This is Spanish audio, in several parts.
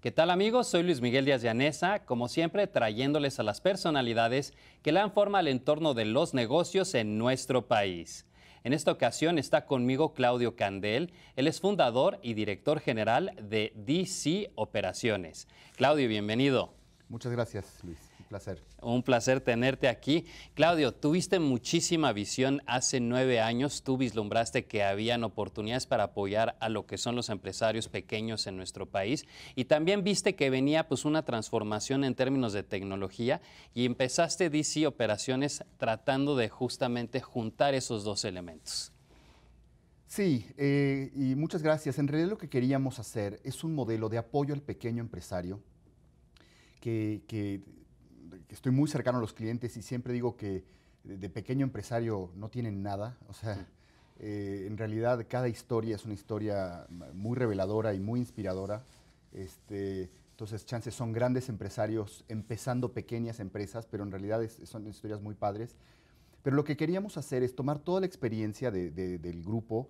¿Qué tal amigos? Soy Luis Miguel Díaz Llanesa, como siempre trayéndoles a las personalidades que le dan forma al entorno de los negocios en nuestro país. En esta ocasión está conmigo Claudio Candel, él es fundador y director general de DC Operaciones. Claudio, bienvenido. Muchas gracias, Luis. Placer. Un placer tenerte aquí. Claudio, tuviste muchísima visión hace nueve años. Tú vislumbraste que habían oportunidades para apoyar a lo que son los empresarios pequeños en nuestro país. Y también viste que venía pues una transformación en términos de tecnología y empezaste DC Operaciones tratando de justamente juntar esos dos elementos. Sí, eh, y muchas gracias. En realidad lo que queríamos hacer es un modelo de apoyo al pequeño empresario que, que estoy muy cercano a los clientes y siempre digo que de pequeño empresario no tienen nada. O sea, eh, en realidad cada historia es una historia muy reveladora y muy inspiradora. Este, entonces, chances son grandes empresarios empezando pequeñas empresas, pero en realidad son historias muy padres. Pero lo que queríamos hacer es tomar toda la experiencia del grupo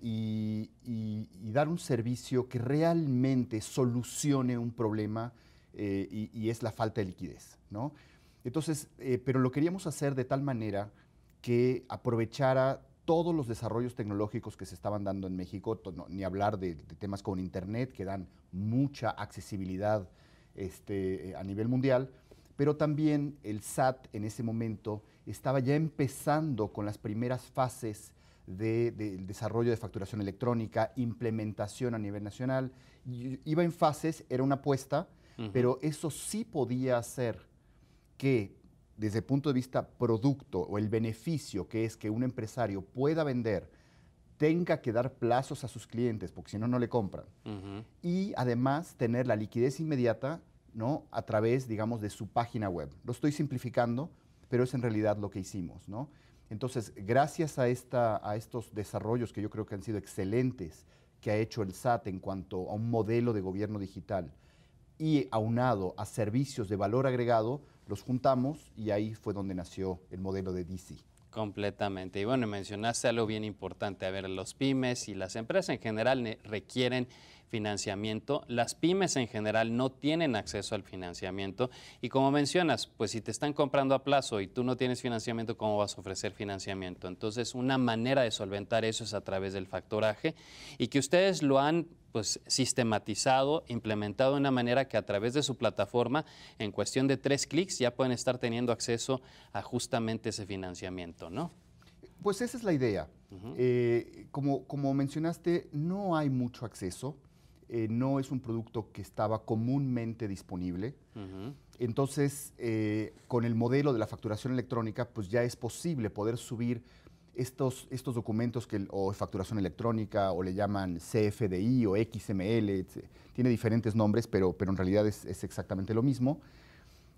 y, y, dar un servicio que realmente solucione un problema eh, y, es la falta de liquidez. ¿no? Entonces, eh, pero lo queríamos hacer de tal manera que aprovechara todos los desarrollos tecnológicos que se estaban dando en México, ni hablar de, temas con Internet, que dan mucha accesibilidad este, eh, a nivel mundial, pero también el SAT en ese momento estaba ya empezando con las primeras fases del desarrollo de facturación electrónica, implementación a nivel nacional. iba en fases, era una apuesta, pero eso sí podía hacer que desde el punto de vista producto o el beneficio que es que un empresario pueda vender, tenga que dar plazos a sus clientes, porque si no, no le compran. Y además tener la liquidez inmediata ¿no? a través, digamos, de su página web. Lo estoy simplificando, pero es en realidad lo que hicimos. Entonces, gracias a estos desarrollos que yo creo que han sido excelentes que ha hecho el SAT en cuanto a un modelo de gobierno digital, y aunado a servicios de valor agregado, los juntamos y ahí fue donde nació el modelo de DC. Completamente. Y bueno, mencionaste algo bien importante. A ver, los pymes y las empresas en general eh, requieren financiamiento. Las pymes en general no tienen acceso al financiamiento y como mencionas, pues si te están comprando a plazo y tú no tienes financiamiento, ¿cómo vas a ofrecer financiamiento? Entonces, una manera de solventar eso es a través del factoraje y que ustedes lo han pues sistematizado, implementado de una manera que a través de su plataforma, en cuestión de tres clics, ya pueden estar teniendo acceso a justamente ese financiamiento, ¿no? Pues esa es la idea. Eh, como, como mencionaste, no hay mucho acceso. Eh, no es un producto que estaba comúnmente disponible. Entonces, eh, con el modelo de la facturación electrónica, pues ya es posible poder subir estos, documentos que, o facturación electrónica, o le llaman CFDI o XML, tiene diferentes nombres, pero, en realidad es, es exactamente lo mismo.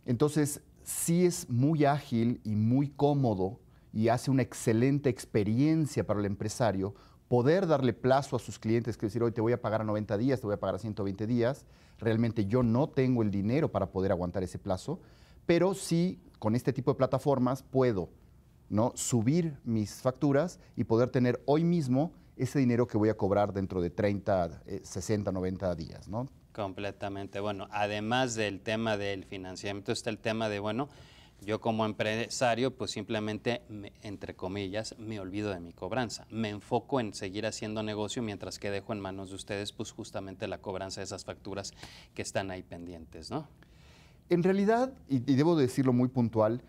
Entonces, sí es muy ágil y muy cómodo y hace una excelente experiencia para el empresario poder darle plazo a sus clientes, que decir, hoy te voy a pagar a 90 días, te voy a pagar a 120 días, realmente yo no tengo el dinero para poder aguantar ese plazo, pero sí con este tipo de plataformas puedo ¿no? subir mis facturas y poder tener hoy mismo ese dinero que voy a cobrar dentro de 30, 60, 90 días, ¿no? Completamente. Bueno, además del tema del financiamiento está el tema de, bueno, yo como empresario, pues simplemente, entre comillas, me olvido de mi cobranza. Me enfoco en seguir haciendo negocio mientras que dejo en manos de ustedes, pues justamente la cobranza de esas facturas que están ahí pendientes, En realidad, y, debo decirlo muy puntual,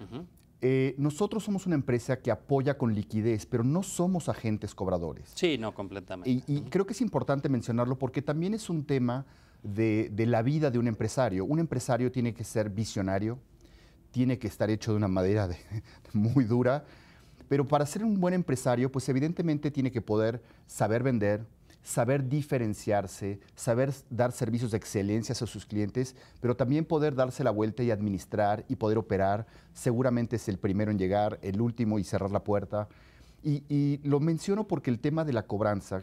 eh, nosotros somos una empresa que apoya con liquidez, pero no somos agentes cobradores. Sí, no, completamente. Y, creo que es importante mencionarlo porque también es un tema de la vida de un empresario. Un empresario tiene que ser visionario, tiene que estar hecho de una madera muy dura. Pero para ser un buen empresario, pues evidentemente tiene que poder saber vender, saber diferenciarse, saber dar servicios de excelencia a sus clientes, pero también poder darse la vuelta y administrar y poder operar. Seguramente es el primero en llegar, el último y cerrar la puerta. Y, y lo menciono porque el tema de la cobranza,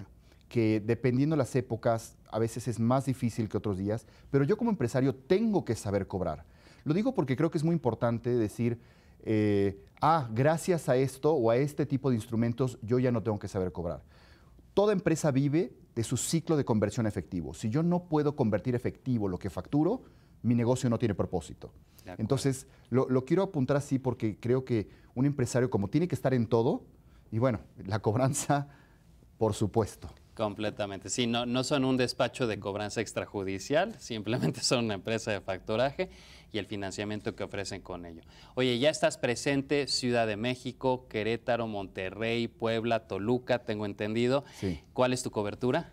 que dependiendo las épocas a veces es más difícil que otros días, pero yo como empresario tengo que saber cobrar. Lo digo porque creo que es muy importante decir, eh, ah, gracias a esto o a este tipo de instrumentos yo ya no tengo que saber cobrar. Toda empresa vive de su ciclo de conversión efectivo. Si yo no puedo convertir efectivo lo que facturo, mi negocio no tiene propósito. Entonces, lo, quiero apuntar así porque creo que un empresario como tiene que estar en todo, y bueno, la cobranza, por supuesto. Completamente. Sí, no, son un despacho de cobranza extrajudicial, simplemente son una empresa de factoraje y el financiamiento que ofrecen con ello. Oye, ya estás presente Ciudad de México, Querétaro, Monterrey, Puebla, Toluca, tengo entendido. Sí. ¿Cuál es tu cobertura?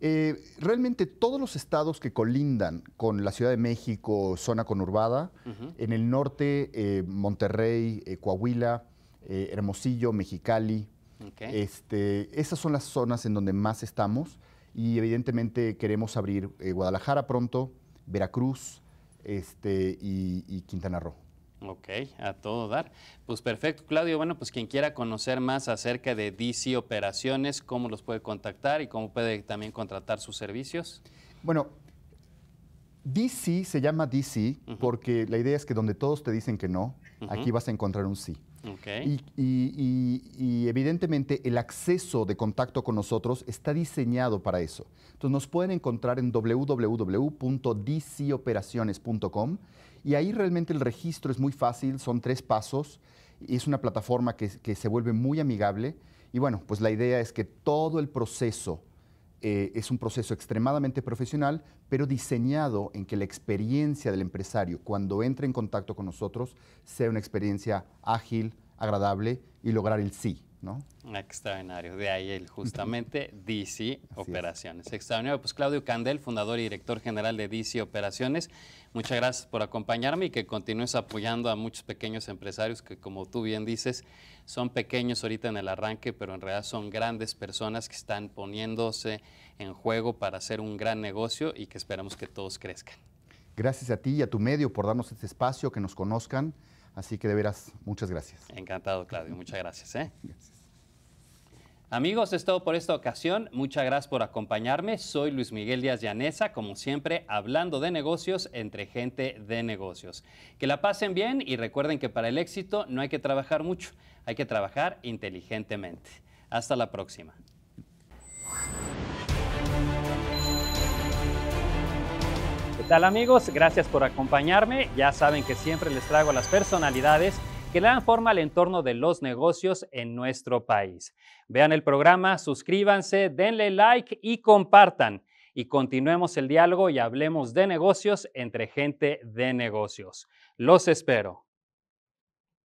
Eh, realmente todos los estados que colindan con la Ciudad de México, zona conurbada, en el norte, eh, Monterrey, eh, Coahuila, Hermosillo, Mexicali, Okay. Este, esas son las zonas en donde más estamos y evidentemente queremos abrir eh, Guadalajara pronto, Veracruz este, y, Quintana Roo. Ok, a todo dar. Pues perfecto, Claudio. Bueno, pues quien quiera conocer más acerca de DC Operaciones, cómo los puede contactar y cómo puede también contratar sus servicios. Bueno, DC se llama DC porque la idea es que donde todos te dicen que no, aquí vas a encontrar un sí. Y, evidentemente el acceso de contacto con nosotros está diseñado para eso. Entonces nos pueden encontrar en www.dcoperaciones.com y ahí realmente el registro es muy fácil, son tres pasos es una plataforma que se vuelve muy amigable. Y bueno, pues la idea es que todo el proceso eh, es un proceso extremadamente profesional, pero diseñado en que la experiencia del empresario cuando entre en contacto con nosotros sea una experiencia ágil, agradable y lograr el sí. Extraordinario, de ahí el justamente DC Operaciones. Extraordinario, pues Claudio Candel, fundador y director general de DC Operaciones, muchas gracias por acompañarme y que continúes apoyando a muchos pequeños empresarios que, como tú bien dices, son pequeños ahorita en el arranque, pero en realidad son grandes personas que están poniéndose en juego para hacer un gran negocio y que esperamos que todos crezcan. Gracias a ti y a tu medio por darnos este espacio, que nos conozcan. Así que de veras, muchas gracias. Encantado, Claudio. Muchas ¿eh? gracias. Amigos, es todo por esta ocasión. Muchas gracias por acompañarme. Soy Luis Miguel Díaz Llanesa, como siempre, hablando de negocios entre gente de negocios. Que la pasen bien y recuerden que para el éxito no hay que trabajar mucho, hay que trabajar inteligentemente. Hasta la próxima. amigos? Gracias por acompañarme. Ya saben que siempre les traigo las personalidades que le dan forma al entorno de los negocios en nuestro país. Vean el programa, suscríbanse, denle like y compartan. Y continuemos el diálogo y hablemos de negocios entre gente de negocios. Los espero.